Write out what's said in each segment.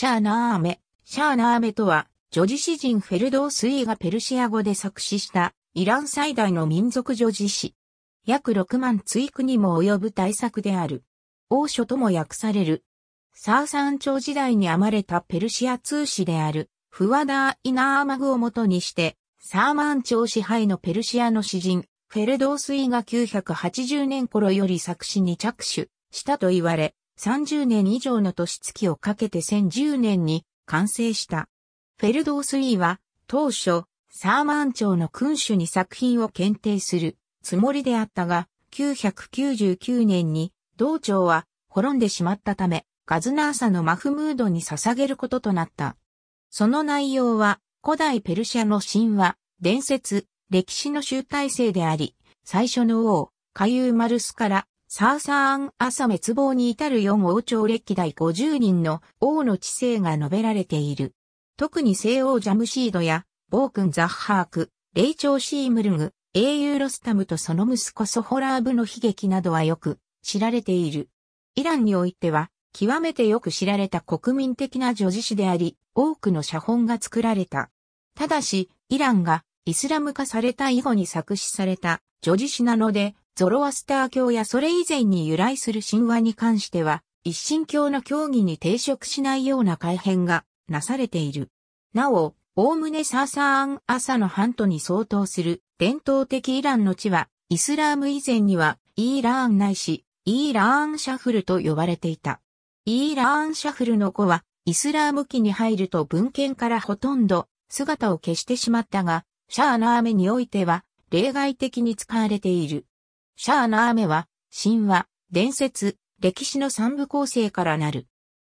シャーナーアメ。シャーナーメとは、女児詩人フェルドースイーがペルシア語で作詞したイラン最大の民族女児詩。約6万追句にも及ぶ大作である。王書とも訳される。サーサン朝時代に編まれたペルシア通史である、フワダー・イナーマグをもとにして、サーマン朝支配のペルシアの詩人、フェルドースイーが980年頃より作詞に着手したと言われ、30年以上の年月をかけて1010年に完成した。フェルドースーは当初、サーマン朝の君主に作品を検定するつもりであったが、999年に同朝は滅んでしまったため、ガズナーサのマフムードに捧げることとなった。その内容は古代ペルシャの神話、伝説、歴史の集大成であり、最初の王、カユーマルスからサーサーン朝滅亡に至る四王朝歴代50人の王の知性が述べられている。特に西王ジャムシードや、暴君ザッハーク、霊長シームルグ、英雄ロスタムとその息子ソホラーブの悲劇などはよく知られている。イランにおいては、極めてよく知られた国民的な女子誌であり、多くの写本が作られた。ただし、イランがイスラム化された以後に作詞された女子誌なので、ゾロアスター教やそれ以前に由来する神話に関しては、一神教の教義に抵触しないような改変がなされている。なお、おおむねサーサーン・アサのハントに相当する伝統的イランの地は、イスラーム以前には、イーラーンないし、イーラーンシャフルと呼ばれていた。イーラーンシャフルの子は、イスラーム期に入ると文献からほとんど姿を消してしまったが、シャーナーメにおいては、例外的に使われている。シャアーメは、神話、伝説、歴史の三部構成からなる。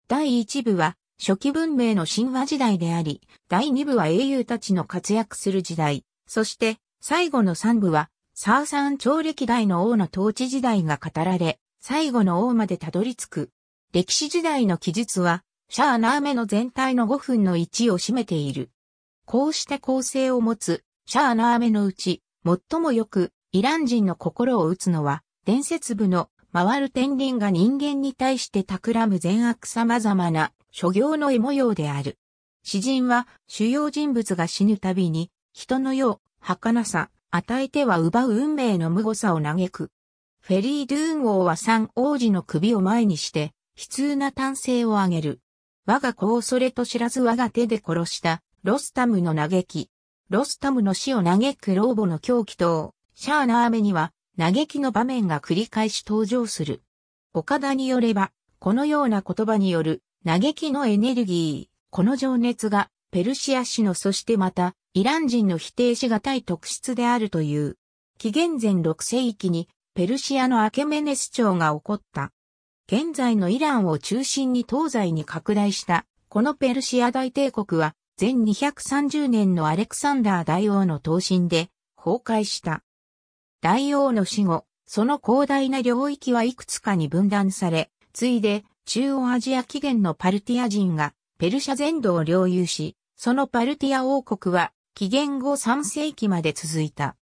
第一部は、初期文明の神話時代であり、第二部は英雄たちの活躍する時代、そして、最後の三部は、サーサン朝歴代の王の統治時代が語られ、最後の王までたどり着く。歴史時代の記述は、シャアナーメの全体の5分の1を占めている。こうした構成を持つ、シャアナーメのうち、最もよくイラン人の心を打つのは、伝説部の回る天輪が人間に対して企む善悪様々な諸行の絵模様である。詩人は主要人物が死ぬたびに、人の世、儚さ、与えては奪う運命の無誤さを嘆く。フェリー・ドゥーン王は三王子の首を前にして、悲痛な単声を上げる。我が子をそれと知らず我が手で殺した、ロスタムの嘆き。ロスタムの死を嘆く老母の狂気と、シャアーメには嘆きの場面が繰り返し登場する。岡田によれば、このような言葉による嘆きのエネルギー、この情熱がペルシア氏のそしてまたイラン人の否定しがたい特質であるという。紀元前6世紀にペルシアのアケメネス朝が起こった。現在のイランを中心に東西に拡大したこのペルシア大帝国は前230年のアレクサンダー大王の闘神で崩壊した。大王の死後、その広大な領域はいくつかに分断され、ついで中央アジア起源のパルティア人がペルシャ全土を領有し、そのパルティア王国は紀元後3世紀まで続いた。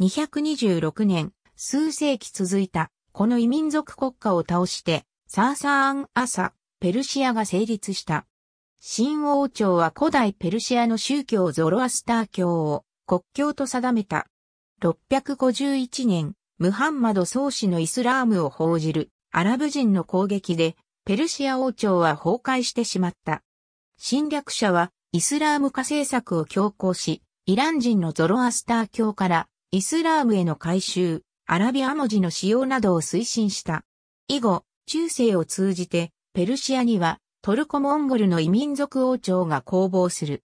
226年、数世紀続いた、この異民族国家を倒して、サーサーン・アサ、ペルシアが成立した。新王朝は古代ペルシアの宗教ゾロアスター教を国教と定めた。651年、ムハンマド創氏のイスラームを報じるアラブ人の攻撃で、ペルシア王朝は崩壊してしまった。侵略者はイスラーム化政策を強行し、イラン人のゾロアスター教からイスラームへの改修、アラビア文字の使用などを推進した。以後、中世を通じて、ペルシアにはトルコモンゴルの異民族王朝が攻防する。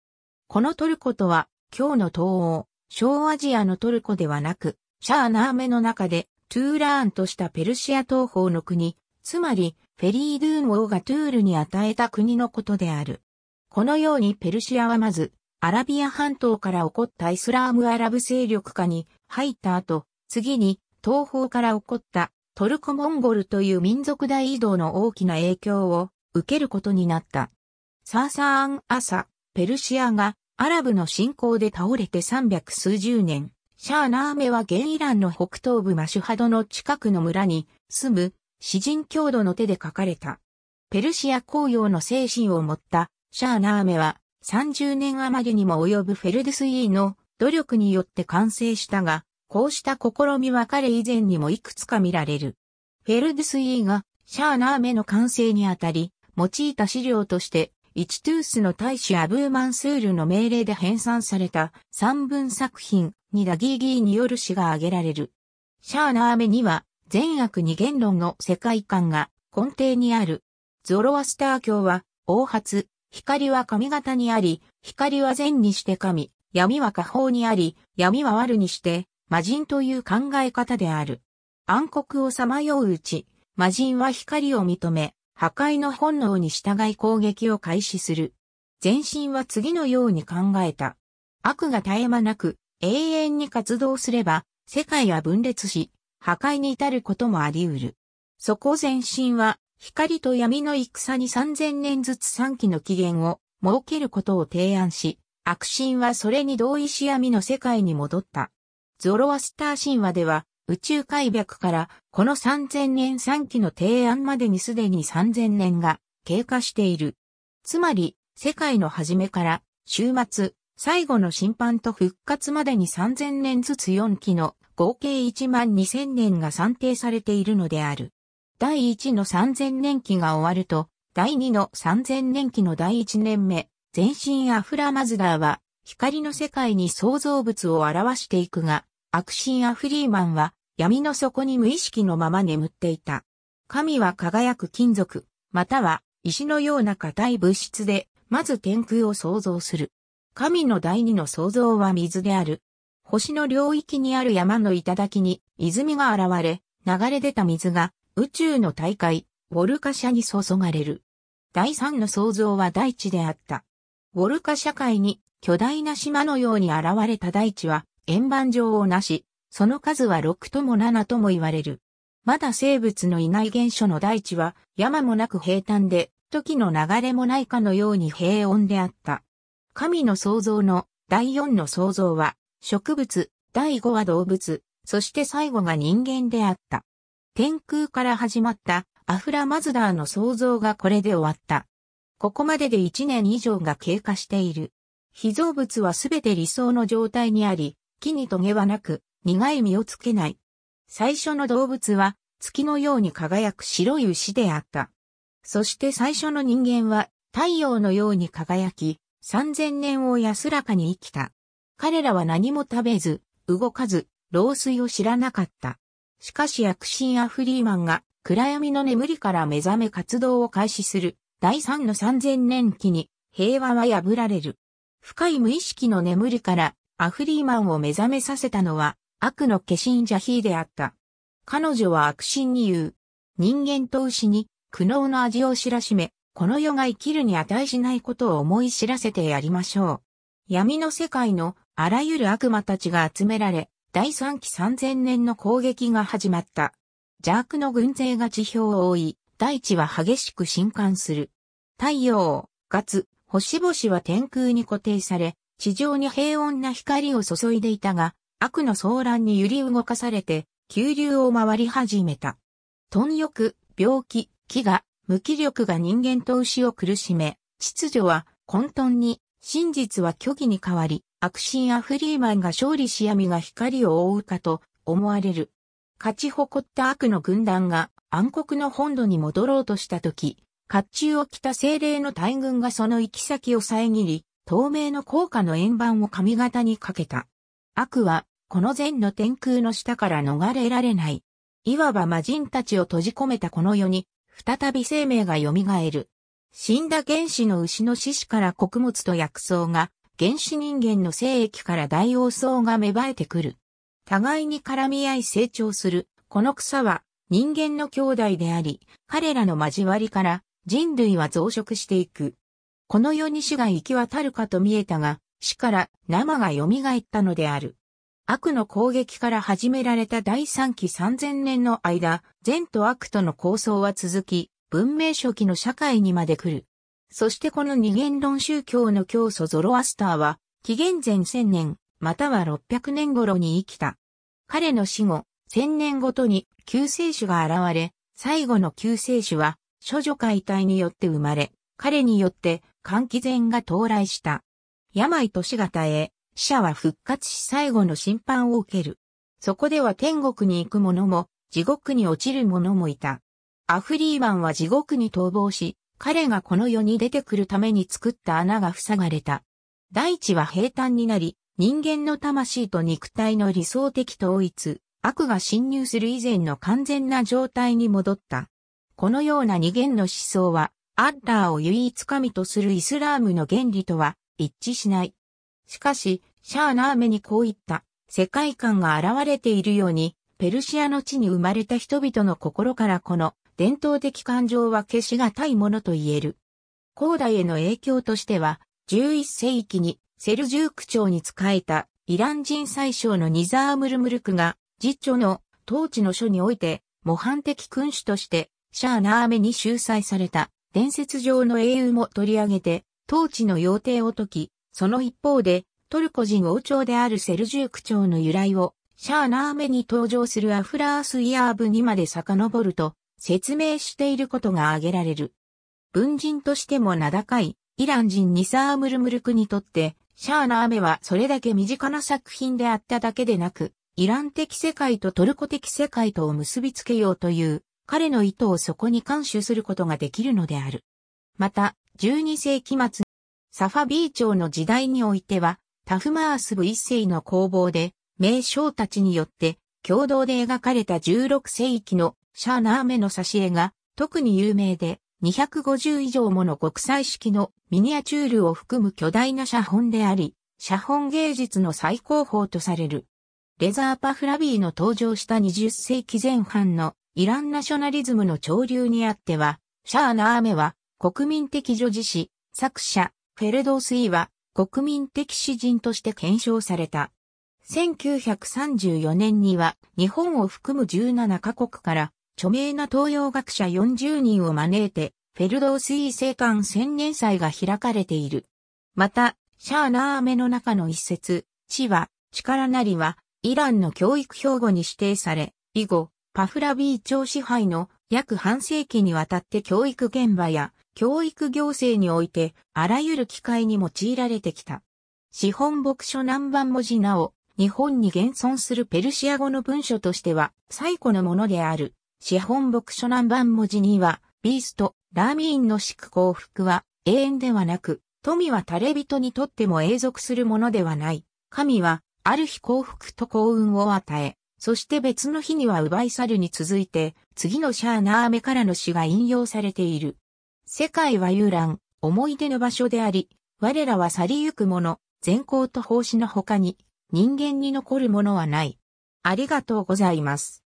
このトルコとは、今日の東欧、小アジアのトルコではなく、シャーナーメの中でトゥーラーンとしたペルシア東方の国、つまりフェリードゥーン王がトゥールに与えた国のことである。このようにペルシアはまず、アラビア半島から起こったイスラームアラブ勢力下に入った後、次に東方から起こったトルコモンゴルという民族大移動の大きな影響を受けることになった。サーサーン・アサ、ペルシアがアラブの侵攻で倒れて三百数十年、シャーナーメは現イランの北東部マシュハドの近くの村に住む詩人郷土の手で書かれた。ペルシア公用の精神を持ったシャーナーメは30年余りにも及ぶフェルデスイーの努力によって完成したが、こうした試みは彼以前にもいくつか見られる。フェルデスイーがシャーナーメの完成にあたり、用いた資料として一トゥースの大使アブーマンスールの命令で編纂された三文作品にダギーギーによる詩が挙げられる。シャーナーメには善悪二元論の世界観が根底にある。ゾロアスター教は、王発、光は神型にあり、光は善にして神、闇は下方にあり、闇は悪にして、魔人という考え方である。暗黒をさまよううち、魔人は光を認め、破壊の本能に従い攻撃を開始する。前進は次のように考えた。悪が絶え間なく永遠に活動すれば世界は分裂し破壊に至ることもあり得る。そこ前進は光と闇の戦に3000年ずつ3期の期限を設けることを提案し、悪神はそれに同意し闇の世界に戻った。ゾロアスター神話では宇宙開闢からこの3000年3期の提案までにすでに3000年が経過している。つまり、世界の初めから、終末、最後の審判と復活までに3000年ずつ4期の合計1万2000年が算定されているのである。第1の3000年期が終わると、第2の3000年期の第1年目、全身アフラマズダーは、光の世界に創造物を表していくが、悪心ア・フリーマンは闇の底に無意識のまま眠っていた。神は輝く金属、または石のような硬い物質で、まず天空を創造する。神の第二の創造は水である。星の領域にある山の頂に泉が現れ、流れ出た水が宇宙の大海、ウォルカ社に注がれる。第三の創造は大地であった。ウォルカ社会に巨大な島のように現れた大地は円盤状をなし、その数は6とも7とも言われる。まだ生物のいない原初の大地は山もなく平坦で、時の流れもないかのように平穏であった。神の創造の第4の創造は植物、第5は動物、そして最後が人間であった。天空から始まったアフラマズダーの創造がこれで終わった。ここまでで1年以上が経過している。非造物はすべて理想の状態にあり、木に棘はなく、苦い実をつけない。最初の動物は、月のように輝く白い牛であった。そして最初の人間は、太陽のように輝き、三千年を安らかに生きた。彼らは何も食べず、動かず、老衰を知らなかった。しかし躍進アフリーマンが暗闇の眠りから目覚め活動を開始する第三の三千年期に平和は破られる。深い無意識の眠りからアフリーマンを目覚めさせたのは、悪の化身ジャヒーであった。彼女は悪心に言う。人間と牛に苦悩の味を知らしめ、この世が生きるに値しないことを思い知らせてやりましょう。闇の世界のあらゆる悪魔たちが集められ、第3期3000年の攻撃が始まった。邪悪の軍勢が地表を覆い、大地は激しく震撼する。太陽、月、星々は天空に固定され、地上に平穏な光を注いでいたが、悪の騒乱に揺り動かされて、急流を回り始めた。貪欲、病気、飢餓、無気力が人間と牛を苦しめ、秩序は混沌に、真実は虚偽に変わり、悪心やアフリーマンが勝利し闇が光を覆うかと思われる。勝ち誇った悪の軍団が暗黒の本土に戻ろうとした時、甲冑を着た精霊の大軍がその行き先を遮り、透明の高価の円盤を髪型にかけた。悪は、この善の天空の下から逃れられない。いわば魔人たちを閉じ込めたこの世に、再び生命が蘇る。死んだ原始の牛の死子から穀物と薬草が、原始人間の精液から大王草が芽生えてくる。互いに絡み合い成長する。この草は人間の兄弟であり、彼らの交わりから人類は増殖していく。この世に死が行き渡るかと見えたが、死から生が蘇ったのである。悪の攻撃から始められた第3期3000年の間、善と悪との構想は続き、文明初期の社会にまで来る。そしてこの二元論宗教の教祖ゾロアスターは、紀元前1000年、または600年頃に生きた。彼の死後、1000年ごとに救世主が現れ、最後の救世主は、処女解体によって生まれ、彼によって換気前が到来した。病と死がたえ、死者は復活し最後の審判を受ける。そこでは天国に行く者も、地獄に落ちる者もいた。アフリーマンは地獄に逃亡し、彼がこの世に出てくるために作った穴が塞がれた。大地は平坦になり、人間の魂と肉体の理想的統一、悪が侵入する以前の完全な状態に戻った。このような二元の思想は、アッラーを唯一神とするイスラームの原理とは一致しない。しかし、シャーナーメにこういった世界観が現れているように、ペルシアの地に生まれた人々の心からこの伝統的感情は消しがたいものと言える。広大への影響としては、11世紀にセルジューク朝に仕えたイラン人宰相のニザームルムルクが、実著の統治の書において模範的君主としてシャーナーメに収載された。伝説上の英雄も取り上げて、当地の要帝を解き、その一方で、トルコ人王朝であるセルジューク朝の由来を、シャーナーメに登場するアフラースイヤーブにまで遡ると、説明していることが挙げられる。文人としても名高い、イラン人ニサー・ムルムルクにとって、シャーナーメはそれだけ身近な作品であっただけでなく、イラン的世界とトルコ的世界とを結びつけようという彼の意図をそこに監視することができるのである。また、12世紀末、サファビー朝の時代においては、タフマース部一世の工房で、名将たちによって共同で描かれた16世紀のシャーナーメの挿絵が特に有名で、250以上もの国際式のミニアチュールを含む巨大な写本であり、写本芸術の最高峰とされる。レザーパフラビーの登場した20世紀前半のイランナショナリズムの潮流にあっては、シャーナーメは国民的女子史、作者、フェルドースイは国民的詩人として検証された。1934年には日本を含む17カ国から著名な東洋学者40人を招いてフェルドースイ生還千年祭が開かれている。また、シャーナーメの中の一節、地は、力なりは、イランの教育標語に指定され、以後、パフラビー朝支配の約半世紀にわたって教育現場や教育行政においてあらゆる機会に用いられてきた。資本牧書南蛮文字なお、日本に現存するペルシア語の文書としては最古のものである。資本牧書南蛮文字には、ビースト、ラーミーンの祝幸福は永遠ではなく、富はタれ人にとっても永続するものではない。神は、ある日幸福と幸運を与え、そして別の日には奪い去るに続いて、次のシャーナーメからの詩が引用されている。世界は遊覧、思い出の場所であり、我らは去りゆくもの、善行と奉仕の他に、人間に残るものはない。ありがとうございます。